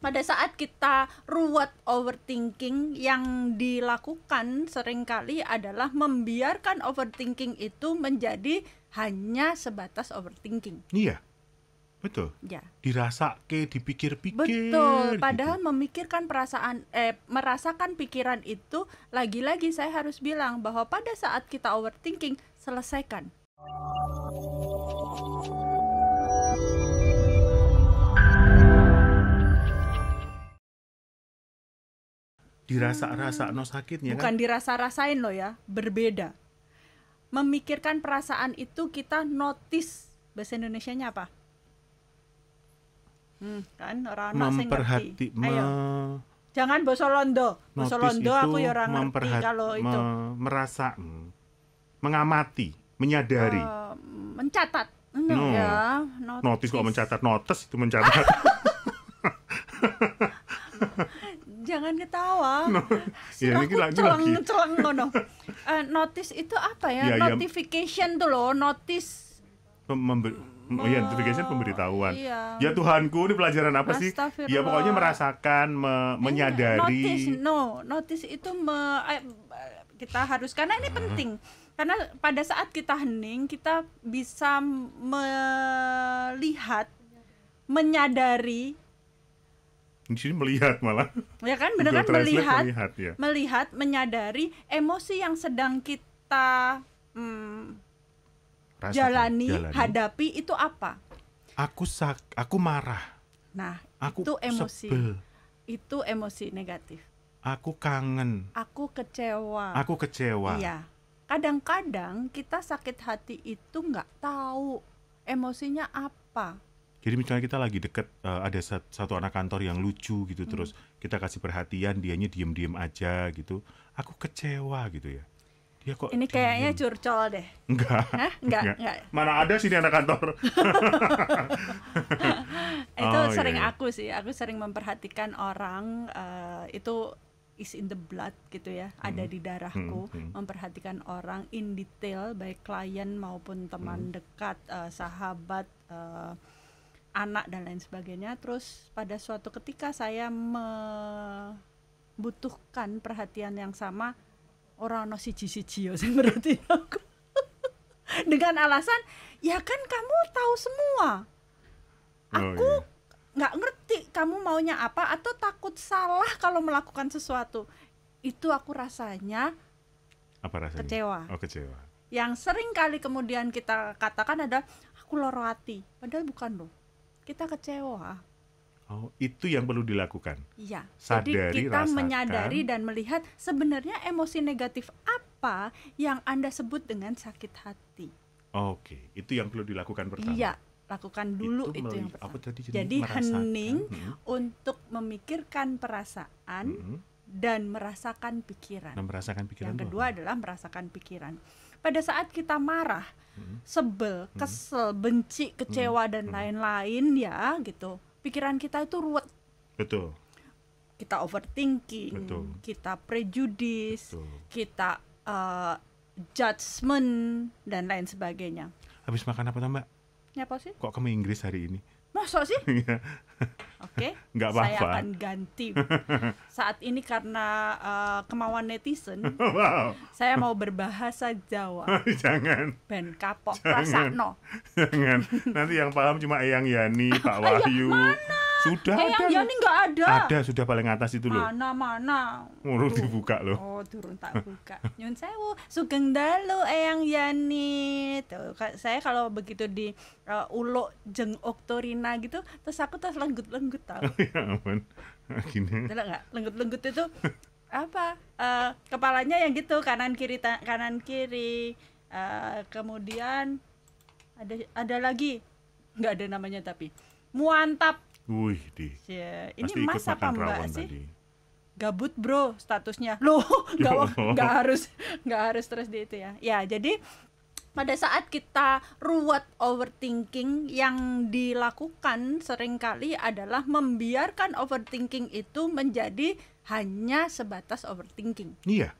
pada saat kita ruwet overthinking yang dilakukan seringkali adalah membiarkan overthinking itu menjadi hanya sebatas overthinking. Iya. Betul. Ya. Dirasa ke, dipikir-pikir. Betul. Gitu. Padahal gitu. memikirkan perasaan, eh, merasakan pikiran itu, lagi-lagi saya harus bilang bahwa pada saat kita overthinking, selesaikan. dirasa-rasa no sakitnya bukan kan? dirasa-rasain loh ya berbeda memikirkan perasaan itu kita notice bahasa Indonesia-nya apa hmm, kan orang memperhati me... Ayo. jangan bosolondo bosolondo aku ya orang ngerti kalau itu me merasa mengamati menyadari uh, mencatat no. ya notice. notice kok mencatat notes itu mencatat jangan ketawa. No. ya, aku lagi, celeng lagi. celeng ngono. Uh, eh, notice itu apa ya? ya, ya. notification ya. tuh loh, notice. Member Oh iya, notification oh, pemberitahuan. Iya. Ya Tuhanku, ini pelajaran apa sih? Ya pokoknya merasakan, me menyadari. Notice, no, notice itu me, eh, kita harus karena ini penting. Karena pada saat kita hening, kita bisa melihat, menyadari di sini melihat malah ya kan benar kan melihat melihat, ya. melihat menyadari emosi yang sedang kita hmm, jalani, jalani hadapi itu apa aku sak aku marah nah aku itu emosi sebel. itu emosi negatif aku kangen aku kecewa aku kecewa iya kadang-kadang kita sakit hati itu nggak tahu emosinya apa jadi misalnya kita lagi deket uh, ada satu anak kantor yang lucu gitu hmm. terus kita kasih perhatian dianya diem-diem aja gitu. Aku kecewa gitu ya. Dia kok Ini kayaknya diem. curcol deh. Enggak. Hah? Enggak, enggak. enggak. Mana ada sih di anak kantor. itu oh, sering iya, iya. aku sih. Aku sering memperhatikan orang uh, itu is in the blood gitu ya, hmm. ada di darahku. Hmm. Hmm. Memperhatikan orang in detail, baik klien maupun teman hmm. dekat, uh, sahabat, uh, anak dan lain sebagainya. Terus pada suatu ketika saya membutuhkan perhatian yang sama orang no siji siji yo sing berarti aku. Dengan alasan ya kan kamu tahu semua. Oh, aku oh, iya. ngerti kamu maunya apa atau takut salah kalau melakukan sesuatu. Itu aku rasanya apa rasanya? Kecewa. Oh, kecewa. Yang sering kali kemudian kita katakan ada aku loro padahal bukan loh kita kecewa. Oh, itu yang perlu dilakukan. Iya. Sadari, Jadi kita rasakan. menyadari dan melihat sebenarnya emosi negatif apa yang Anda sebut dengan sakit hati. Oke, itu yang perlu dilakukan pertama. Iya, lakukan dulu itu, itu yang pertama. Apa tadi Jadi merasakan. hening hmm. untuk memikirkan perasaan hmm. dan merasakan pikiran. Dan merasakan pikiran. Yang kedua apa? adalah merasakan pikiran pada saat kita marah, mm-hmm. sebel, mm-hmm. kesel, benci, mm-hmm. kecewa dan lain-lain ya gitu. Pikiran kita itu ruwet. Betul. Kita overthinking, Betul. kita prejudis, Betul. kita uh, judgement dan lain sebagainya. Habis makan apa tuh, Mbak? Ya apa sih? Kok kamu Inggris hari ini? Masa sih? Iya. Oke, okay? saya apa Saya akan ganti. Saat ini karena uh, kemauan netizen, wow. saya mau berbahasa Jawa. Jangan. Ben kapok prasakno. Jangan. Nanti yang paham cuma Eyang Yani, Pak Wahyu. Mana? Sudah Eyang ada. Yani nggak ada. Ada sudah paling atas itu loh. Mana mana. Urung dibuka loh. Oh, turun tak buka. Nyun sewu, sugeng dalu Eyang Yani saya kalau begitu di uh, ulo jeng oktorina gitu terus aku terus lenggut-lenggut tau tidak oh nggak lenggut-lenggut itu apa uh, kepalanya yang gitu kanan kiri kanan kiri uh, kemudian ada ada lagi nggak ada namanya tapi muantap Wih, di. Iya, ini Pasti apa mbak sih? Tadi. Gabut bro statusnya. Loh, gak, nggak harus nggak harus terus di itu ya. Ya, jadi pada saat kita ruwet overthinking yang dilakukan seringkali adalah membiarkan overthinking itu menjadi hanya sebatas overthinking. Iya.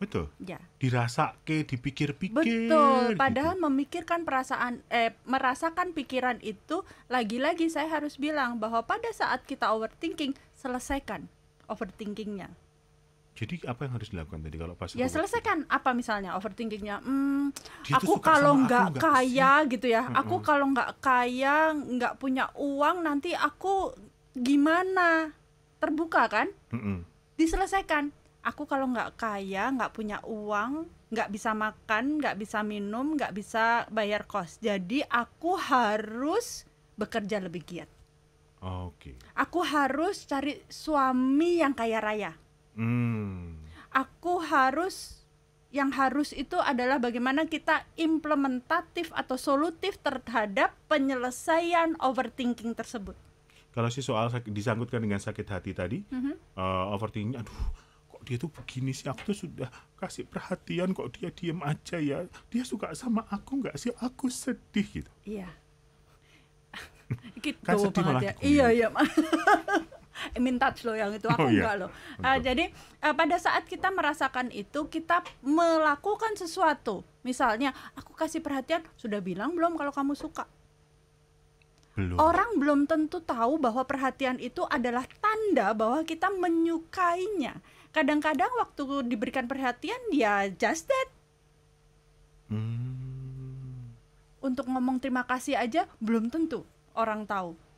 Betul. Ya. Dirasa ke, dipikir-pikir. Betul. Gitu. Padahal gitu. memikirkan perasaan, eh, merasakan pikiran itu, lagi-lagi saya harus bilang bahwa pada saat kita overthinking, selesaikan overthinkingnya. Jadi apa yang harus dilakukan tadi kalau pas? Ya selesaikan apa misalnya overthinkingnya. Hmm, aku kalau nggak kaya sih. gitu ya. Mm hmm Aku kalau nggak kaya, nggak punya uang, nanti aku gimana? Terbuka kan? Mm hmm Diselesaikan. Aku kalau nggak kaya, nggak punya uang, nggak bisa makan, nggak bisa minum, nggak bisa bayar kos. Jadi aku harus bekerja lebih giat. Oke. Okay. Aku harus cari suami yang kaya raya Hmm. Aku harus yang harus itu adalah bagaimana kita implementatif atau solutif terhadap penyelesaian overthinking tersebut. Kalau si soal disangkutkan dengan sakit hati tadi, mm -hmm. uh, overthinking, aduh kok dia tuh begini sih, aku tuh sudah kasih perhatian kok dia diem aja ya, dia suka sama aku nggak sih, aku sedih gitu. Iya. gitu kan sedih malah ya. Iya iya. minta Touch loh yang itu aku oh, iya. enggak iya. loh. Uh, jadi uh, pada saat kita merasakan itu kita melakukan sesuatu. Misalnya aku kasih perhatian sudah bilang belum kalau kamu suka. Belum. Orang belum tentu tahu bahwa perhatian itu adalah tanda bahwa kita menyukainya. Kadang-kadang waktu diberikan perhatian dia ya just that. Hmm. Untuk ngomong terima kasih aja belum tentu orang tahu